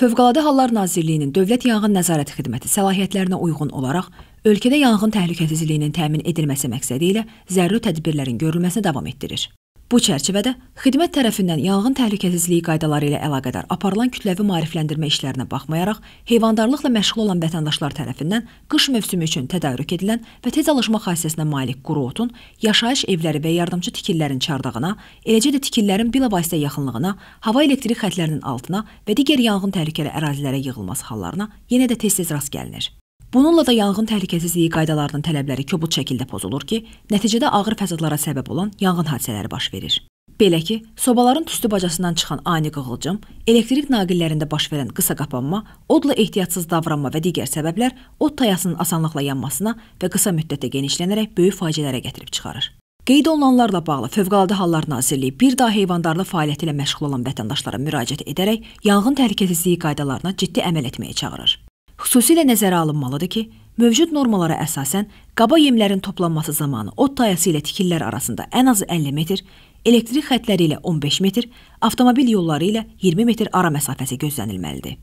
Fövqəladə Hallar Nazirliyinin Dövlət Yanğın Nəzarət Xidməti səlahiyyətlərinə uyğun olaraq ölkədə yanğın təhlükəsizliyinin təmin edilməsi məqsədi ilə zəruri tədbirlərin görülməsinə davam etdirir. Bu çərçivədə xidmət tərəfindən yanğın təhlükəsizliyi qaydaları ilə əlaqədar aparılan kütləvi maarifləndirmə işlərinə baxmayaraq, heyvandarlıqla məşğul olan vətəndaşlar tərəfindən qış mövsümü üçün tədarük edilən və tez alışma xassəsinə malik quru otun yaşayış evləri və yardımçı tikililərin çardağına, eləcə də tikililərin bilavasitə yaxınlığına, hava elektrik xətlərinin altına və digər yanğın təhlükəli ərazilərə yığılması hallarına yenə də tez-tez rast gəlinir. Bununla da yanğın təhlükəsizliyi qaydalarının tələbləri kobud şəkildə pozulur ki, nəticədə ağır fəsadlara səbəb olan yanğın hadisələri baş verir. Belə ki, sobaların tüstü bacasından çıxan ani qığılcım, elektrik naqillərində baş verən qısa qapanma, odla ehtiyatsız davranma və digər səbəblər od tayasının asanlıqla yanmasına və qısa müddətdə genişlənərək böyük faciələrə gətirib çıxarır. Qeyd olunanlarla bağlı Fövqəladə Hallar Nazirliyi bir daha heyvandarlıq fəaliyyəti ilə məşğul olan vətəndaşlara müraciət edərək yanğın təhlükəsizliyi qaydalarına ciddi əməl etməyə çağırır. Xüsusilə nəzərə alınmalıdır ki, mövcud normalara əsasən qaba yemlərin toplanması zamanı ot tayası ilə tikillər arasında ən az 50 metr, elektrik xətləri ilə 15 metr, avtomobil yolları ilə 20 metr ara məsafəsi gözlənilməlidir.